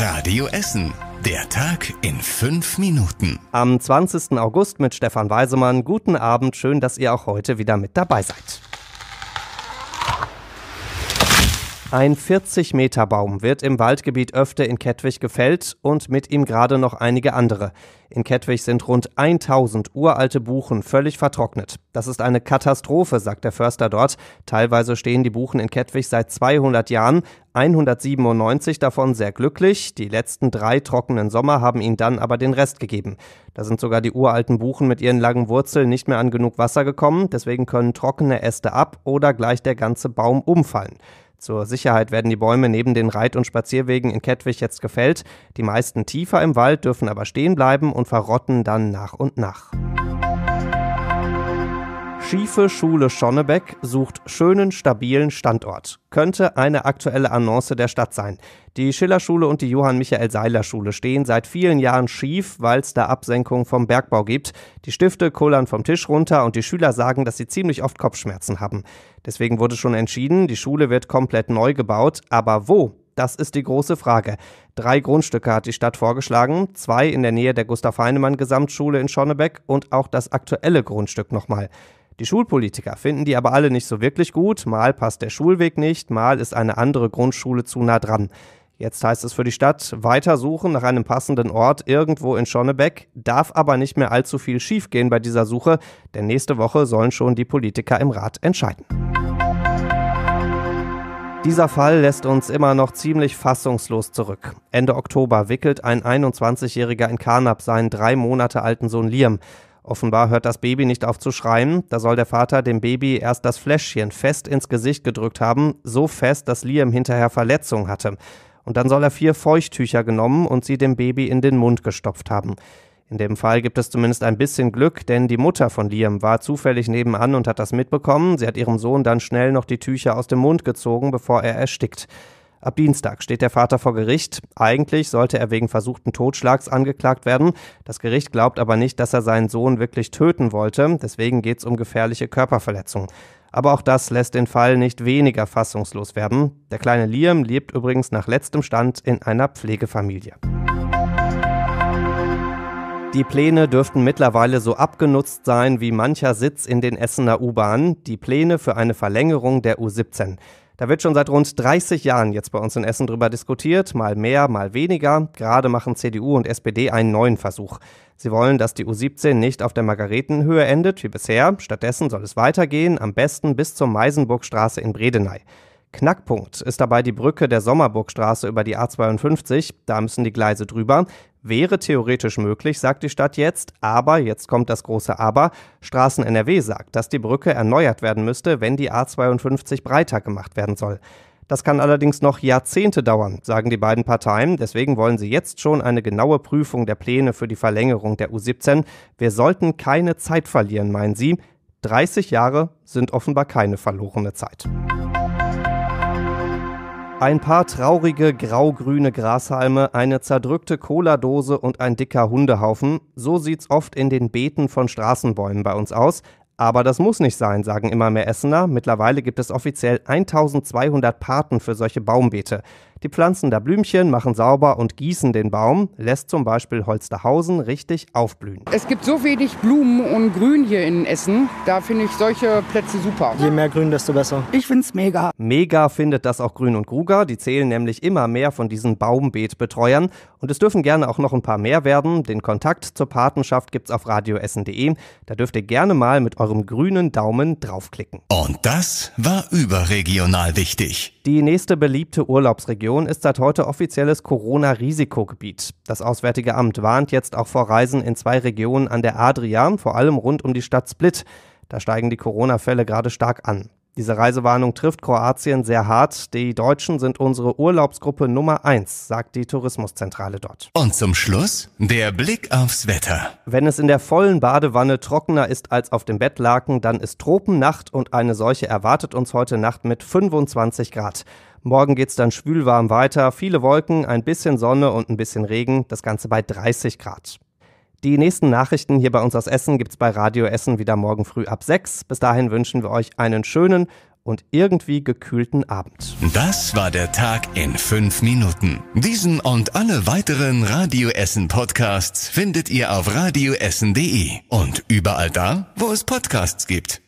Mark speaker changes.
Speaker 1: Radio Essen. Der Tag in fünf Minuten. Am 20. August mit Stefan Weisemann. Guten Abend. Schön, dass ihr auch heute wieder mit dabei seid. Ein 40-Meter-Baum wird im Waldgebiet Öfte in Kettwig gefällt und mit ihm gerade noch einige andere. In Kettwig sind rund 1000 uralte Buchen völlig vertrocknet. Das ist eine Katastrophe, sagt der Förster dort. Teilweise stehen die Buchen in Kettwig seit 200 Jahren, 197 davon sehr glücklich. Die letzten drei trockenen Sommer haben ihnen dann aber den Rest gegeben. Da sind sogar die uralten Buchen mit ihren langen Wurzeln nicht mehr an genug Wasser gekommen, deswegen können trockene Äste ab oder gleich der ganze Baum umfallen. Zur Sicherheit werden die Bäume neben den Reit- und Spazierwegen in Kettwig jetzt gefällt. Die meisten tiefer im Wald dürfen aber stehen bleiben und verrotten dann nach und nach. Schiefe Schule Schonnebeck sucht schönen, stabilen Standort. Könnte eine aktuelle Annonce der Stadt sein. Die Schillerschule und die Johann-Michael-Seiler-Schule stehen seit vielen Jahren schief, weil es da Absenkungen vom Bergbau gibt. Die Stifte kullern vom Tisch runter und die Schüler sagen, dass sie ziemlich oft Kopfschmerzen haben. Deswegen wurde schon entschieden, die Schule wird komplett neu gebaut. Aber wo? Das ist die große Frage. Drei Grundstücke hat die Stadt vorgeschlagen, zwei in der Nähe der Gustav Heinemann Gesamtschule in Schonnebeck und auch das aktuelle Grundstück nochmal. Die Schulpolitiker finden die aber alle nicht so wirklich gut, mal passt der Schulweg nicht, mal ist eine andere Grundschule zu nah dran. Jetzt heißt es für die Stadt weitersuchen nach einem passenden Ort irgendwo in Schonnebeck, darf aber nicht mehr allzu viel schiefgehen bei dieser Suche, denn nächste Woche sollen schon die Politiker im Rat entscheiden. Dieser Fall lässt uns immer noch ziemlich fassungslos zurück. Ende Oktober wickelt ein 21-Jähriger in Karnap seinen drei Monate alten Sohn Liam. Offenbar hört das Baby nicht auf zu schreien, da soll der Vater dem Baby erst das Fläschchen fest ins Gesicht gedrückt haben, so fest, dass Liam hinterher Verletzung hatte. Und dann soll er vier Feuchttücher genommen und sie dem Baby in den Mund gestopft haben. In dem Fall gibt es zumindest ein bisschen Glück, denn die Mutter von Liam war zufällig nebenan und hat das mitbekommen. Sie hat ihrem Sohn dann schnell noch die Tücher aus dem Mund gezogen, bevor er erstickt. Ab Dienstag steht der Vater vor Gericht. Eigentlich sollte er wegen versuchten Totschlags angeklagt werden. Das Gericht glaubt aber nicht, dass er seinen Sohn wirklich töten wollte. Deswegen geht es um gefährliche Körperverletzung. Aber auch das lässt den Fall nicht weniger fassungslos werden. Der kleine Liam lebt übrigens nach letztem Stand in einer Pflegefamilie. Die Pläne dürften mittlerweile so abgenutzt sein wie mancher Sitz in den Essener U-Bahnen, die Pläne für eine Verlängerung der U17. Da wird schon seit rund 30 Jahren jetzt bei uns in Essen drüber diskutiert, mal mehr, mal weniger. Gerade machen CDU und SPD einen neuen Versuch. Sie wollen, dass die U17 nicht auf der Margaretenhöhe endet wie bisher. Stattdessen soll es weitergehen, am besten bis zur Meisenburgstraße in Bredeney. Knackpunkt ist dabei die Brücke der Sommerburgstraße über die A52. Da müssen die Gleise drüber. Wäre theoretisch möglich, sagt die Stadt jetzt, aber, jetzt kommt das große Aber, Straßen NRW sagt, dass die Brücke erneuert werden müsste, wenn die A52 breiter gemacht werden soll. Das kann allerdings noch Jahrzehnte dauern, sagen die beiden Parteien. Deswegen wollen sie jetzt schon eine genaue Prüfung der Pläne für die Verlängerung der U17. Wir sollten keine Zeit verlieren, meinen sie. 30 Jahre sind offenbar keine verlorene Zeit. Ein paar traurige grau-grüne Grashalme, eine zerdrückte Cola-Dose und ein dicker Hundehaufen. So sieht's oft in den Beeten von Straßenbäumen bei uns aus. Aber das muss nicht sein, sagen immer mehr Essener. Mittlerweile gibt es offiziell 1200 Paten für solche Baumbeete. Die pflanzen da Blümchen, machen sauber und gießen den Baum, lässt zum Beispiel Holsterhausen richtig aufblühen. Es gibt so wenig Blumen und Grün hier in Essen. Da finde ich solche Plätze super. Je mehr Grün, desto besser. Ich finde es mega. Mega findet das auch Grün und Gruger. Die zählen nämlich immer mehr von diesen Baumbeetbetreuern. Und es dürfen gerne auch noch ein paar mehr werden. Den Kontakt zur Patenschaft gibt's auf radioessen.de. Da dürft ihr gerne mal mit eurem grünen Daumen draufklicken. Und das war überregional wichtig. Die nächste beliebte Urlaubsregion ist seit heute offizielles Corona-Risikogebiet. Das Auswärtige Amt warnt jetzt auch vor Reisen in zwei Regionen an der Adria, vor allem rund um die Stadt Split. Da steigen die Corona-Fälle gerade stark an. Diese Reisewarnung trifft Kroatien sehr hart. Die Deutschen sind unsere Urlaubsgruppe Nummer eins, sagt die Tourismuszentrale dort. Und zum Schluss der Blick aufs Wetter. Wenn es in der vollen Badewanne trockener ist als auf dem Bettlaken, dann ist Tropennacht und eine solche erwartet uns heute Nacht mit 25 Grad. Morgen geht's dann schwülwarm weiter, viele Wolken, ein bisschen Sonne und ein bisschen Regen, das Ganze bei 30 Grad. Die nächsten Nachrichten hier bei uns aus Essen gibt's bei Radio Essen wieder morgen früh ab 6. Bis dahin wünschen wir euch einen schönen und irgendwie gekühlten Abend. Das war der Tag in fünf Minuten. Diesen und alle weiteren Radio Essen Podcasts findet ihr auf radioessen.de und überall da, wo es Podcasts gibt.